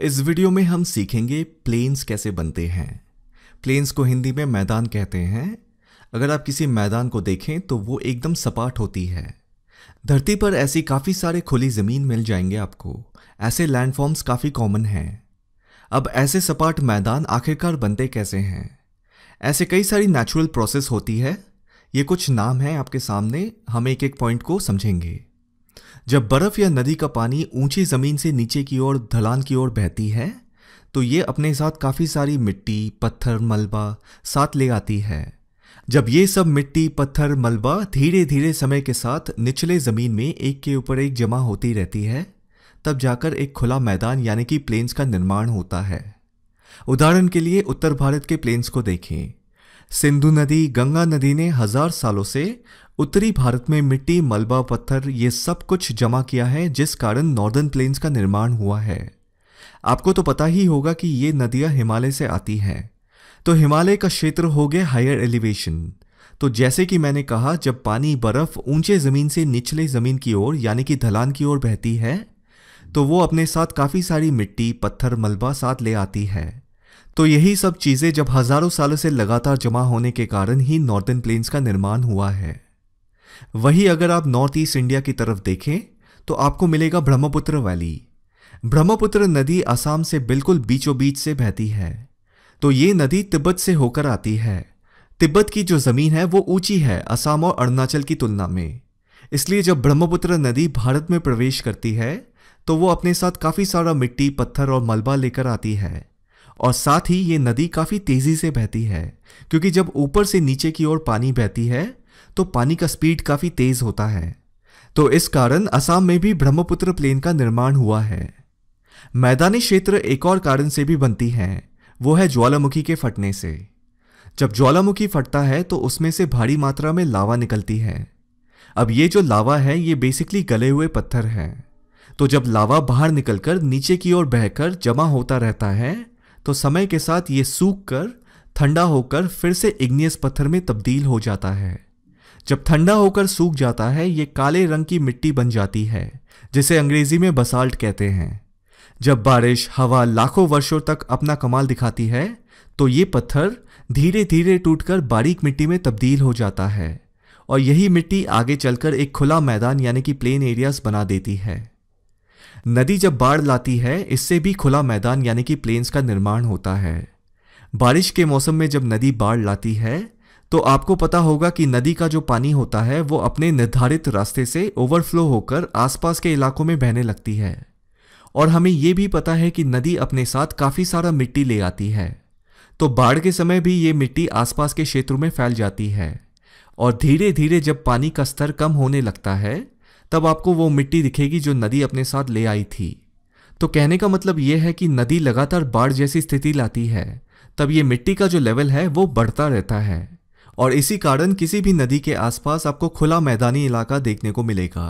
इस वीडियो में हम सीखेंगे प्लेन्स कैसे बनते हैं प्लेन्स को हिंदी में मैदान कहते हैं अगर आप किसी मैदान को देखें तो वो एकदम सपाट होती है धरती पर ऐसी काफ़ी सारे खुली ज़मीन मिल जाएंगे आपको ऐसे लैंडफॉर्म्स काफ़ी कॉमन हैं अब ऐसे सपाट मैदान आखिरकार बनते कैसे हैं ऐसे कई सारी नेचुरल प्रोसेस होती है ये कुछ नाम हैं आपके सामने हम एक एक पॉइंट को समझेंगे जब बर्फ या नदी का पानी ऊंची ज़मीन से नीचे की ओर ढलान की ओर बहती है तो ये अपने साथ काफ़ी सारी मिट्टी पत्थर मलबा साथ ले आती है जब ये सब मिट्टी पत्थर मलबा धीरे धीरे समय के साथ निचले ज़मीन में एक के ऊपर एक जमा होती रहती है तब जाकर एक खुला मैदान यानी कि प्लेन्स का निर्माण होता है उदाहरण के लिए उत्तर भारत के प्लेन्स को देखें सिंधु नदी गंगा नदी ने हजार सालों से उत्तरी भारत में मिट्टी मलबा पत्थर ये सब कुछ जमा किया है जिस कारण नॉर्दर्न प्लेन्स का निर्माण हुआ है आपको तो पता ही होगा कि ये नदियाँ हिमालय से आती हैं तो हिमालय का क्षेत्र हो गया हायर एलिवेशन तो जैसे कि मैंने कहा जब पानी बर्फ ऊंचे ज़मीन से निचले ज़मीन की ओर यानी कि ढलान की ओर बहती है तो वो अपने साथ काफ़ी सारी मिट्टी पत्थर मलबा साथ ले आती है तो यही सब चीज़ें जब हजारों सालों से लगातार जमा होने के कारण ही नॉर्दर्न प्लेन्स का निर्माण हुआ है वही अगर आप नॉर्थ ईस्ट इंडिया की तरफ देखें तो आपको मिलेगा ब्रह्मपुत्र वैली ब्रह्मपुत्र नदी असम से बिल्कुल बीचों बीच से बहती है तो ये नदी तिब्बत से होकर आती है तिब्बत की जो ज़मीन है वो ऊंची है असम और अरुणाचल की तुलना में इसलिए जब ब्रह्मपुत्र नदी भारत में प्रवेश करती है तो वो अपने साथ काफ़ी सारा मिट्टी पत्थर और मलबा लेकर आती है और साथ ही ये नदी काफ़ी तेज़ी से बहती है क्योंकि जब ऊपर से नीचे की ओर पानी बहती है तो पानी का स्पीड काफ़ी तेज़ होता है तो इस कारण असम में भी ब्रह्मपुत्र प्लेन का निर्माण हुआ है मैदानी क्षेत्र एक और कारण से भी बनती हैं वो है ज्वालामुखी के फटने से जब ज्वालामुखी फटता है तो उसमें से भारी मात्रा में लावा निकलती है अब ये जो लावा है ये बेसिकली गले हुए पत्थर हैं तो जब लावा बाहर निकलकर नीचे की ओर बहकर जमा होता रहता है तो समय के साथ ये सूख कर ठंडा होकर फिर से इग्नियस पत्थर में तब्दील हो जाता है जब ठंडा होकर सूख जाता है ये काले रंग की मिट्टी बन जाती है जिसे अंग्रेजी में बसाल्ट कहते हैं जब बारिश हवा लाखों वर्षों तक अपना कमाल दिखाती है तो ये पत्थर धीरे धीरे टूटकर बारीक मिट्टी में तब्दील हो जाता है और यही मिट्टी आगे चलकर एक खुला मैदान यानी कि प्लेन एरियाज बना देती है नदी जब बाढ़ लाती है इससे भी खुला मैदान यानी कि प्लेन्स का निर्माण होता है बारिश के मौसम में जब नदी बाढ़ लाती है तो आपको पता होगा कि नदी का जो पानी होता है वो अपने निर्धारित रास्ते से ओवरफ्लो होकर आसपास के इलाकों में बहने लगती है और हमें ये भी पता है कि नदी अपने साथ काफ़ी सारा मिट्टी ले आती है तो बाढ़ के समय भी ये मिट्टी आसपास के क्षेत्रों में फैल जाती है और धीरे धीरे जब पानी का स्तर कम होने लगता है तब आपको वो मिट्टी दिखेगी जो नदी अपने साथ ले आई थी तो कहने का मतलब यह है कि नदी लगातार बाढ़ जैसी स्थिति लाती है तब ये मिट्टी का जो लेवल है वो बढ़ता रहता है और इसी कारण किसी भी नदी के आसपास आपको खुला मैदानी इलाका देखने को मिलेगा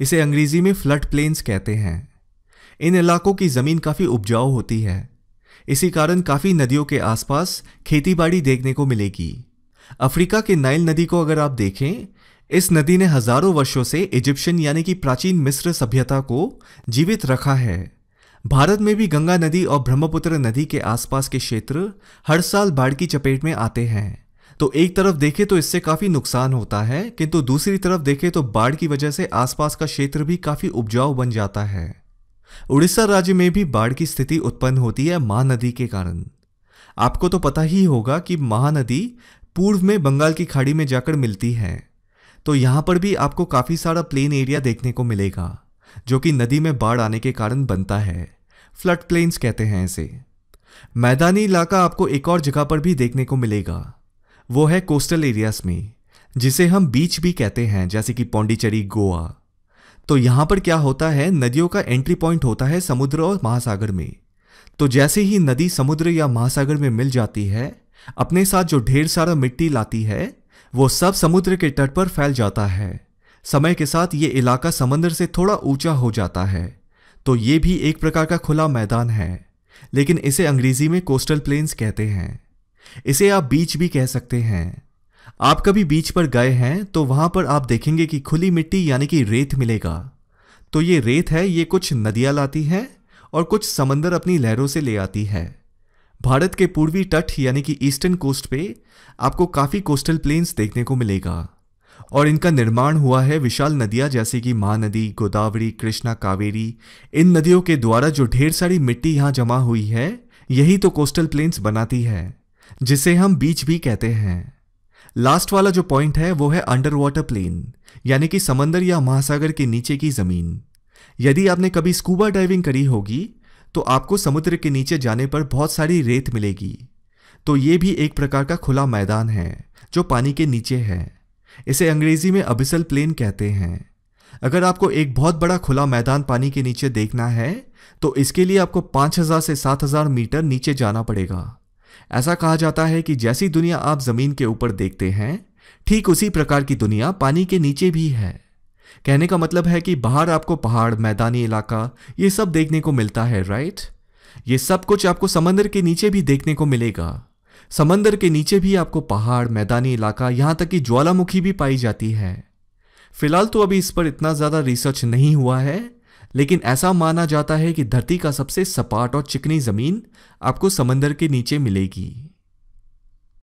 इसे अंग्रेजी में फ्लड प्लेन्स कहते हैं इन इलाकों की ज़मीन काफ़ी उपजाऊ होती है इसी कारण काफ़ी नदियों के आसपास खेतीबाड़ी देखने को मिलेगी अफ्रीका के नाइल नदी को अगर आप देखें इस नदी ने हजारों वर्षों से इजिप्शियन यानी कि प्राचीन मिस्र सभ्यता को जीवित रखा है भारत में भी गंगा नदी और ब्रह्मपुत्र नदी के आसपास के क्षेत्र हर साल बाढ़ की चपेट में आते हैं तो एक तरफ देखें तो इससे काफ़ी नुकसान होता है किंतु दूसरी तरफ देखें तो बाढ़ की वजह से आसपास का क्षेत्र भी काफ़ी उपजाऊ बन जाता है उड़ीसा राज्य में भी बाढ़ की स्थिति उत्पन्न होती है महानदी के कारण आपको तो पता ही होगा कि महानदी पूर्व में बंगाल की खाड़ी में जाकर मिलती है तो यहां पर भी आपको काफ़ी सारा प्लेन एरिया देखने को मिलेगा जो कि नदी में बाढ़ आने के कारण बनता है फ्लड प्लेन्स कहते हैं इसे मैदानी इलाका आपको एक और जगह पर भी देखने को मिलेगा वो है कोस्टल एरियाज में जिसे हम बीच भी कहते हैं जैसे कि पौंडीचेरी गोवा तो यहां पर क्या होता है नदियों का एंट्री पॉइंट होता है समुद्र और महासागर में तो जैसे ही नदी समुद्र या महासागर में मिल जाती है अपने साथ जो ढेर सारा मिट्टी लाती है वो सब समुद्र के तट पर फैल जाता है समय के साथ ये इलाका समंदर से थोड़ा ऊंचा हो जाता है तो ये भी एक प्रकार का खुला मैदान है लेकिन इसे अंग्रेजी में कोस्टल प्लेन्स कहते हैं इसे आप बीच भी कह सकते हैं आप कभी बीच पर गए हैं तो वहां पर आप देखेंगे कि खुली मिट्टी यानी कि रेत मिलेगा तो ये रेत है ये कुछ नदियां लाती हैं और कुछ समंदर अपनी लहरों से ले आती है भारत के पूर्वी तट यानी कि ईस्टर्न कोस्ट पे आपको काफ़ी कोस्टल प्लेन्स देखने को मिलेगा और इनका निर्माण हुआ है विशाल नदियाँ जैसे कि महानदी गोदावरी कृष्णा कावेरी इन नदियों के द्वारा जो ढेर सारी मिट्टी यहाँ जमा हुई है यही तो कोस्टल प्लेन्स बनाती है जिसे हम बीच भी कहते हैं लास्ट वाला जो पॉइंट है वो है अंडर वाटर प्लेन यानी कि समंदर या महासागर के नीचे की ज़मीन यदि आपने कभी स्कूबा डाइविंग करी होगी तो आपको समुद्र के नीचे जाने पर बहुत सारी रेत मिलेगी तो ये भी एक प्रकार का खुला मैदान है जो पानी के नीचे है इसे अंग्रेजी में अबिसल प्लेन कहते हैं अगर आपको एक बहुत बड़ा खुला मैदान पानी के नीचे देखना है तो इसके लिए आपको 5000 से 7000 मीटर नीचे जाना पड़ेगा ऐसा कहा जाता है कि जैसी दुनिया आप ज़मीन के ऊपर देखते हैं ठीक उसी प्रकार की दुनिया पानी के नीचे भी है कहने का मतलब है कि बाहर आपको पहाड़ मैदानी इलाका ये सब देखने को मिलता है राइट ये सब कुछ आपको समंदर के नीचे भी देखने को मिलेगा समंदर के नीचे भी आपको पहाड़ मैदानी इलाका यहां तक कि ज्वालामुखी भी पाई जाती है फिलहाल तो अभी इस पर इतना ज़्यादा रिसर्च नहीं हुआ है लेकिन ऐसा माना जाता है कि धरती का सबसे सपाट और चिकनी ज़मीन आपको समंदर के नीचे मिलेगी